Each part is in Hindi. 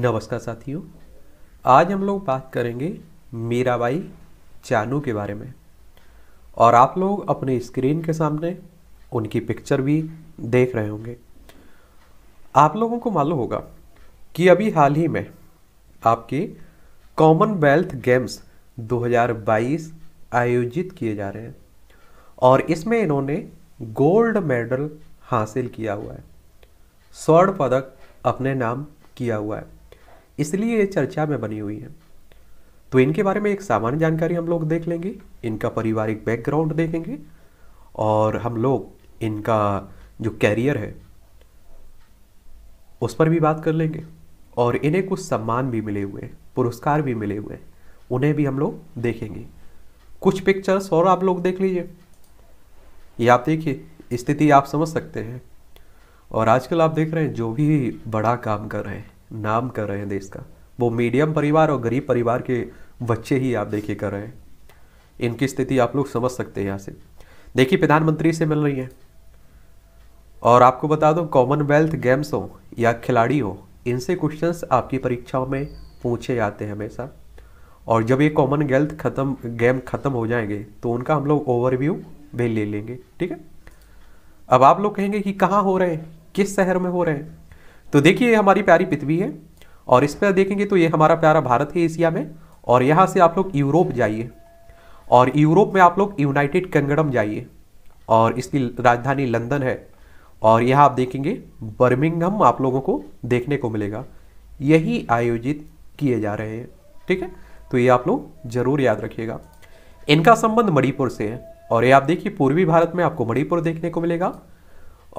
नमस्कार साथियों आज हम लोग बात करेंगे मीराबाई चानू के बारे में और आप लोग अपने स्क्रीन के सामने उनकी पिक्चर भी देख रहे होंगे आप लोगों को मालूम होगा कि अभी हाल ही में आपके कॉमनवेल्थ गेम्स 2022 आयोजित किए जा रहे हैं और इसमें इन्होंने गोल्ड मेडल हासिल किया हुआ है स्वर्ण पदक अपने नाम किया हुआ है इसलिए ये चर्चा में बनी हुई है तो इनके बारे में एक सामान्य जानकारी हम लोग देख लेंगे इनका पारिवारिक बैकग्राउंड देखेंगे और हम लोग इनका जो कैरियर है उस पर भी बात कर लेंगे और इन्हें कुछ सम्मान भी मिले हुए हैं पुरस्कार भी मिले हुए हैं उन्हें भी हम लोग देखेंगे कुछ पिक्चर्स और आप लोग देख लीजिए ये आप देखिए स्थिति आप समझ सकते हैं और आजकल आप देख रहे हैं जो भी बड़ा काम कर रहे हैं नाम कर रहे हैं देश का वो मीडियम परिवार और गरीब परिवार के बच्चे ही आप देखिए कर रहे हैं इनकी स्थिति आप लोग समझ सकते हैं यहाँ से देखिए प्रधानमंत्री से मिल रही है और आपको बता दो कॉमनवेल्थ गेम्स हो या खिलाड़ी हो इनसे क्वेश्चंस आपकी परीक्षाओं में पूछे जाते हैं हमेशा और जब ये कॉमन वेल्थ खत्म गेम ख़त्म हो जाएंगे तो उनका हम लोग ओवरव्यू भी ले लेंगे ठीक है अब आप लोग कहेंगे कि कहाँ हो रहे हैं किस शहर में हो रहे हैं तो देखिए हमारी प्यारी पृथ्वी है और इस पर देखेंगे तो ये हमारा प्यारा भारत है एशिया में और यहाँ से आप लोग यूरोप जाइए और यूरोप में आप लोग यूनाइटेड किंगडम जाइए और इसकी राजधानी लंदन है और यहाँ आप देखेंगे बर्मिंगहम आप लोगों को देखने को मिलेगा यही आयोजित किए जा रहे हैं ठीक है तो ये आप लोग जरूर याद रखिएगा इनका संबंध मणिपुर से है और ये आप देखिए पूर्वी भारत में आपको मणिपुर देखने को मिलेगा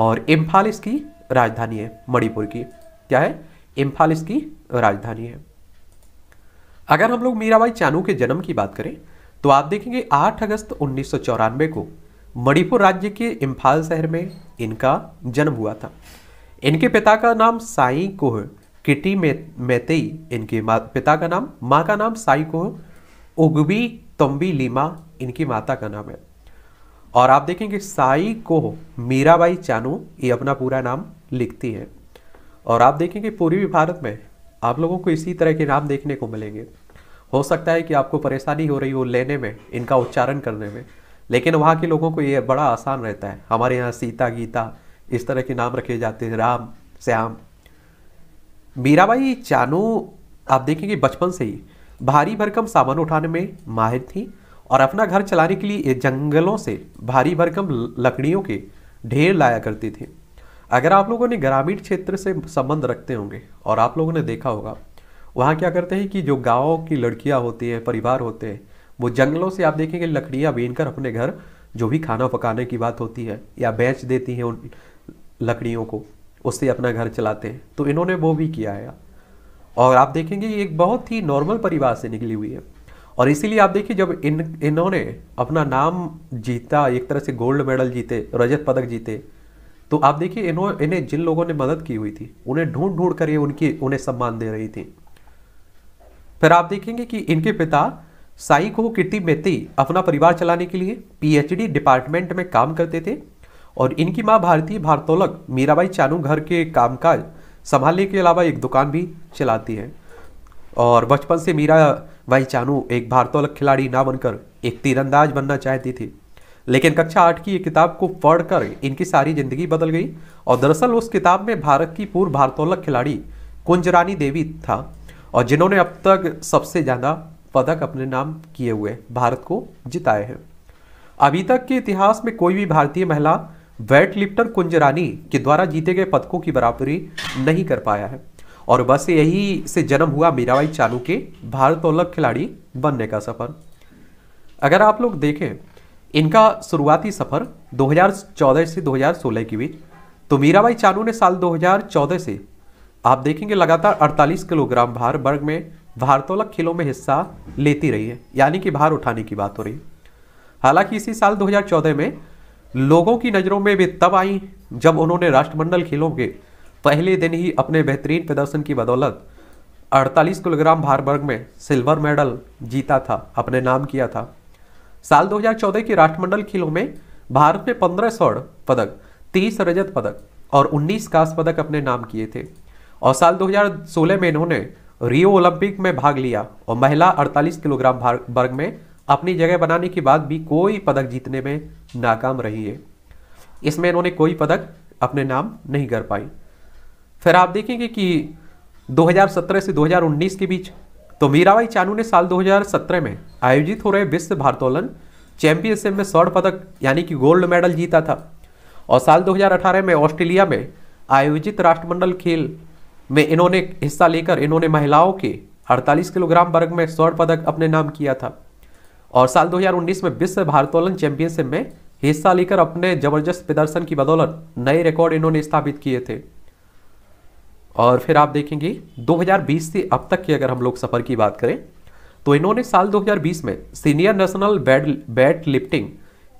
और इम्फाल इसकी राजधानी है मणिपुर की क्या है इम्फाल इसकी राजधानी है अगर हम लोग मीराबाई चानू के जन्म की बात करें तो आप देखेंगे 8 अगस्त उन्नीस को मणिपुर राज्य के इम्फाल शहर में इनका जन्म हुआ था इनके पिता का नाम साई कोह किटी मे मेतेई इनके पिता का नाम माँ का नाम साई कोह उगबी तम्बी लीमा इनकी माता का नाम है और आप देखेंगे साई को मीराबाई चानू ये अपना पूरा नाम लिखती है और आप देखेंगे पूर्वी भारत में आप लोगों को इसी तरह के नाम देखने को मिलेंगे हो सकता है कि आपको परेशानी हो रही हो लेने में इनका उच्चारण करने में लेकिन वहाँ के लोगों को ये बड़ा आसान रहता है हमारे यहाँ सीता गीता इस तरह के नाम रखे जाते हैं राम श्याम मीराबाई चानू आप देखेंगे बचपन से ही भारी भरकम सामान उठाने में माहिर थी और अपना घर चलाने के लिए ये जंगलों से भारी भरकम लकड़ियों के ढेर लाया करती थी अगर आप लोगों ने ग्रामीण क्षेत्र से संबंध रखते होंगे और आप लोगों ने देखा होगा वहाँ क्या करते हैं कि जो गाँव की लड़कियाँ होती हैं परिवार होते हैं वो जंगलों से आप देखेंगे लकड़ियाँ बीन अपने घर जो भी खाना पकाने की बात होती है या बेच देती हैं उन लकड़ियों को उससे अपना घर चलाते हैं तो इन्होंने वो भी किया है और आप देखेंगे एक बहुत ही नॉर्मल परिवार से निकली हुई है और इसीलिए आप देखिए जब इन इन्होंने अपना नाम जीता एक तरह से गोल्ड मेडल जीते रजत पदक जीते तो आप देखिए इन्होंने इन्हें जिन लोगों ने मदद की हुई थी उन्हें ढूंढ ढूंढ कर ये उनकी उन्हें सम्मान दे रही थी फिर आप देखेंगे कि इनके पिता को कीर्ति मेती अपना परिवार चलाने के लिए पीएचडी डिपार्टमेंट में काम करते थे और इनकी माँ भारतीय भारतोलक मीराबाई चानू घर के कामकाज संभालने के अलावा एक दुकान भी चलाती है और बचपन से मीरा भाई चानू एक भारतोलक खिलाड़ी ना बनकर एक तीरंदाज बनना चाहती थी लेकिन कक्षा आठ की ये किताब को पढ़कर इनकी सारी जिंदगी बदल गई और दरअसल उस किताब में भारत की पूर्व भारतोलक खिलाड़ी कुंजरानी देवी था और जिन्होंने अब तक सबसे ज़्यादा पदक अपने नाम किए हुए भारत को जिताए हैं अभी तक के इतिहास में कोई भी भारतीय महिला वेट लिफ्टर कुंजरानी के द्वारा जीते गए पदकों की बराबरी नहीं कर पाया है और बस यही से जन्म हुआ मीराबाई चानू के भारतोलक खिलाड़ी बनने का सफ़र अगर आप लोग देखें इनका शुरुआती सफ़र 2014 से 2016 के बीच तो मीराबाई चानू ने साल 2014 से आप देखेंगे लगातार 48 किलोग्राम भार वर्ग में भारतोलक खेलों में हिस्सा लेती रही है यानी कि भार उठाने की बात हो रही हालांकि इसी साल 2014 में लोगों की नज़रों में वे तब आई जब उन्होंने राष्ट्रमंडल खेलों के पहले दिन ही अपने बेहतरीन प्रदर्शन की बदौलत 48 किलोग्राम भार वर्ग में सिल्वर मेडल जीता था अपने नाम किया था साल 2014 के राष्ट्रमंडल खेलों में भारत ने 15 स्वर्ण पदक 30 रजत पदक और 19 कांस्य पदक अपने नाम किए थे और साल 2016 में इन्होंने रियो ओलंपिक में भाग लिया और महिला 48 किलोग्राम भार वर्ग में अपनी जगह बनाने के बाद भी कोई पदक जीतने में नाकाम रही है इसमें इन्होंने कोई पदक अपने नाम नहीं कर पाई फिर आप देखेंगे कि 2017 से 2019 के बीच तो मीराबाई चानू ने साल 2017 में आयोजित हो रहे विश्व भारतोलन चैंपियनशिप में स्वर्ण पदक यानी कि गोल्ड मेडल जीता था और साल 2018 में ऑस्ट्रेलिया में आयोजित राष्ट्रमंडल खेल में इन्होंने हिस्सा लेकर इन्होंने महिलाओं के 48 किलोग्राम वर्ग में स्वर्ण पदक अपने नाम किया था और साल 2019 में विश्व भारतोलन चैंपियनशिप में हिस्सा लेकर अपने जबरदस्त प्रदर्शन की बदौलत नए रिकॉर्ड इन्होंने स्थापित किए थे और फिर आप देखेंगे 2020 से अब तक की अगर हम लोग सफ़र की बात करें तो इन्होंने साल 2020 में senior national weight weightlifting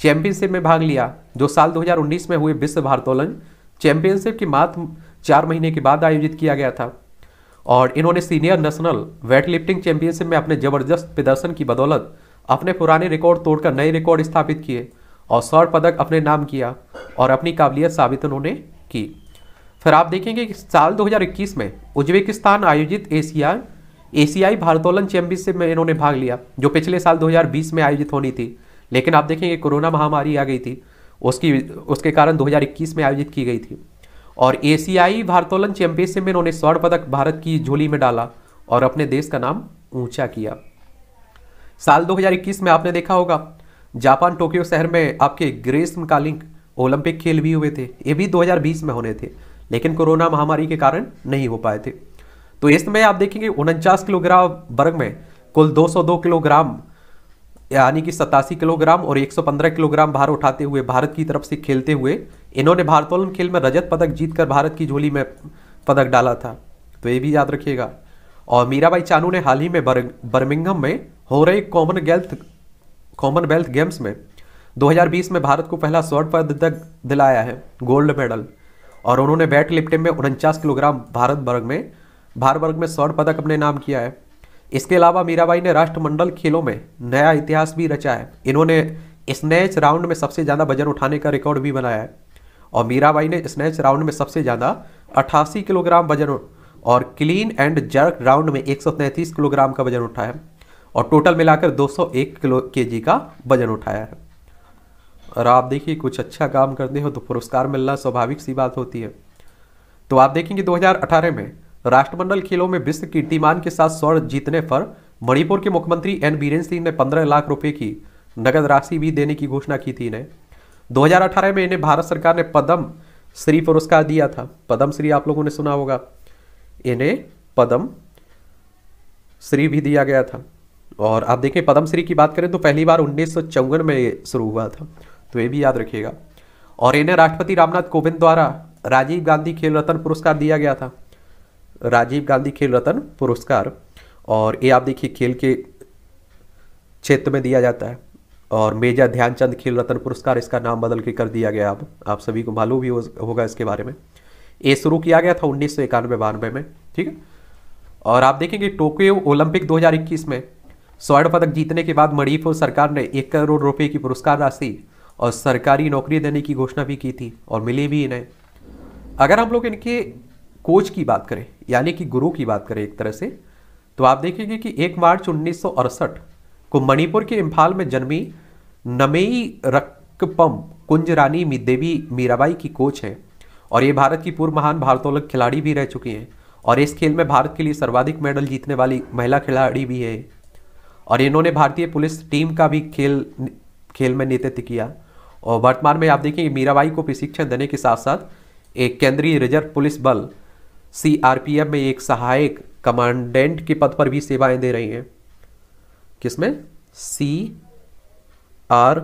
championship में भाग लिया जो साल 2019 में हुए विश्व भारतोलन चैंपियनशिप की मात्र चार महीने के बाद आयोजित किया गया था और इन्होंने senior national weightlifting championship में अपने जबरदस्त प्रदर्शन की बदौलत अपने पुराने रिकॉर्ड तोड़कर नए रिकॉर्ड स्थापित किए और स्वर्ण पदक अपने नाम किया और अपनी काबिलियत साबित उन्होंने की फिर आप देखेंगे कि साल 2021 में उज्बेकिस्तान आयोजित एशिया एशियाई भारतोलन चैंपियनशिप में इन्होंने भाग लिया जो पिछले साल 2020 में आयोजित होनी थी लेकिन आप देखेंगे कोरोना महामारी आ गई थी उसकी उसके कारण 2021 में आयोजित की गई थी और एशियाई भारतोलन चैंपियनशिप में इन्होंने स्वर्ण पदक भारत की झोली में डाला और अपने देश का नाम ऊंचा किया साल दो में आपने देखा होगा जापान टोक्यो शहर में आपके ग्रीष्मकालीन ओलंपिक खेल भी हुए थे ये भी 2020 में होने थे लेकिन कोरोना महामारी के कारण नहीं हो पाए थे तो इस समय आप देखेंगे उनचास किलोग्राम वर्ग में कुल 202 किलोग्राम यानी कि सतासी किलोग्राम और 115 किलोग्राम भार उठाते हुए भारत की तरफ से खेलते हुए इन्होंने भारतोलन खेल में रजत पदक जीतकर भारत की झोली में पदक डाला था तो ये भी याद रखिएगा और मीराबाई चानू ने हाल ही में बर्मिंगम में हो रहे कॉमनवेल्थ कॉमनवेल्थ गेम्स में 2020 में भारत को पहला स्वर्ण पदक दिलाया है गोल्ड मेडल और उन्होंने वेट लिफ्टिंग में उनचास किलोग्राम भारत वर्ग में भार वर्ग में स्वर्ण पदक अपने नाम किया है इसके अलावा मीराबाई ने राष्ट्रमंडल खेलों में नया इतिहास भी रचा है इन्होंने स्नैच राउंड में सबसे ज़्यादा वजन उठाने का रिकॉर्ड भी बनाया है और मीराबाई ने स्नैच राउंड में सबसे ज़्यादा अट्ठासी किलोग्राम वजन और क्लीन एंड जर्क राउंड में एक किलोग्राम का वजन उठाया है और टोटल मिलाकर 201 किलो के जी का वजन उठाया है और आप देखिए कुछ अच्छा काम करते हो तो पुरस्कार मिलना स्वाभाविक सी बात होती है तो आप देखेंगे 2018 में राष्ट्रमंडल खेलों में विश्व कीर्तिमान के साथ स्वर्ण जीतने पर मणिपुर के मुख्यमंत्री एन बीरेन सिंह ने पंद्रह लाख रुपए की नगद राशि भी देने की घोषणा की थी इन्हें 2018 में इन्हें भारत सरकार ने पदम श्री पुरस्कार दिया था पदम श्री आप लोगों ने सुना होगा इन्हें पदम श्री भी दिया गया था और आप देखें पद्मश्री श्री की बात करें तो पहली बार उन्नीस में शुरू हुआ था तो ये भी याद रखिएगा और इन्हें राष्ट्रपति रामनाथ कोविंद द्वारा राजीव गांधी खेल रत्न पुरस्कार दिया गया था राजीव गांधी खेल रत्न पुरस्कार और ये आप देखिए खेल के क्षेत्र में दिया जाता है और मेजर ध्यानचंद खेल रत्न पुरस्कार इसका नाम बदल के कर दिया गया अब आप सभी को मालूम भी हो, होगा इसके बारे में ये शुरू किया गया था उन्नीस सौ इक्यानवे बानवे में ठीक है और आप देखेंगे टोक्यो ओलंपिक 2021 में स्वर्ण पदक जीतने के बाद मणिपुर सरकार ने एक करोड़ रुपए की पुरस्कार राशि और सरकारी नौकरी देने की घोषणा भी की थी और मिली भी इन्हें अगर हम लोग इनके कोच की बात करें यानी कि गुरु की बात करें एक तरह से तो आप देखेंगे कि एक मार्च उन्नीस को मणिपुर के इम्फाल में जन्मी नमेई रक्कपम रानी देवी मीराबाई की कोच है और ये भारत की पूर्व महान भारतोलक खिलाड़ी भी रह चुकी हैं और इस खेल में भारत के लिए सर्वाधिक मेडल जीतने वाली महिला खिलाड़ी भी है और इन्होंने भारतीय पुलिस टीम का भी खेल खेल में नेतृत्व किया और वर्तमान में आप देखेंगे मीराबाई को प्रशिक्षण देने के साथ साथ एक केंद्रीय रिजर्व पुलिस बल सीआरपीएफ में एक सहायक कमांडेंट के पद पर भी सेवाएं दे रही हैं किसमें सी आर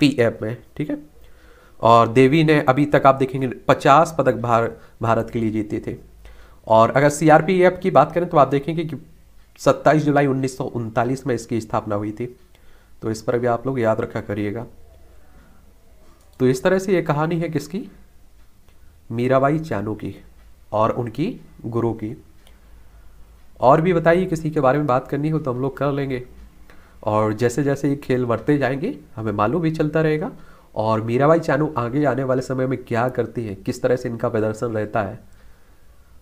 पी एफ में ठीक है और देवी ने अभी तक आप देखेंगे 50 पदक भार, भारत के लिए जीते थे और अगर सीआरपीएफ की बात करें तो आप देखेंगे कि 27 जुलाई उन्नीस में इसकी स्थापना हुई थी तो इस पर भी आप लोग याद रखा करिएगा तो इस तरह से ये कहानी है किसकी मीराबाई चानू की और उनकी गुरु की और भी बताइए किसी के बारे में बात करनी हो तो हम लोग कर लेंगे और जैसे जैसे ये खेल बढ़ते जाएंगे हमें मालूम भी चलता रहेगा और मीराबाई चानू आगे आने वाले समय में क्या करती है किस तरह से इनका प्रदर्शन रहता है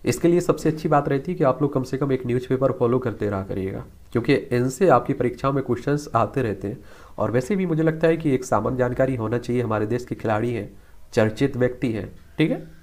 इसके लिए सबसे अच्छी बात रहती है कि आप लोग कम से कम एक न्यूज़पेपर फॉलो करते रहा करिएगा क्योंकि इनसे आपकी परीक्षाओं में क्वेश्चंस आते रहते हैं और वैसे भी मुझे लगता है कि एक सामान्य जानकारी होना चाहिए हमारे देश के खिलाड़ी हैं चर्चित व्यक्ति हैं ठीक है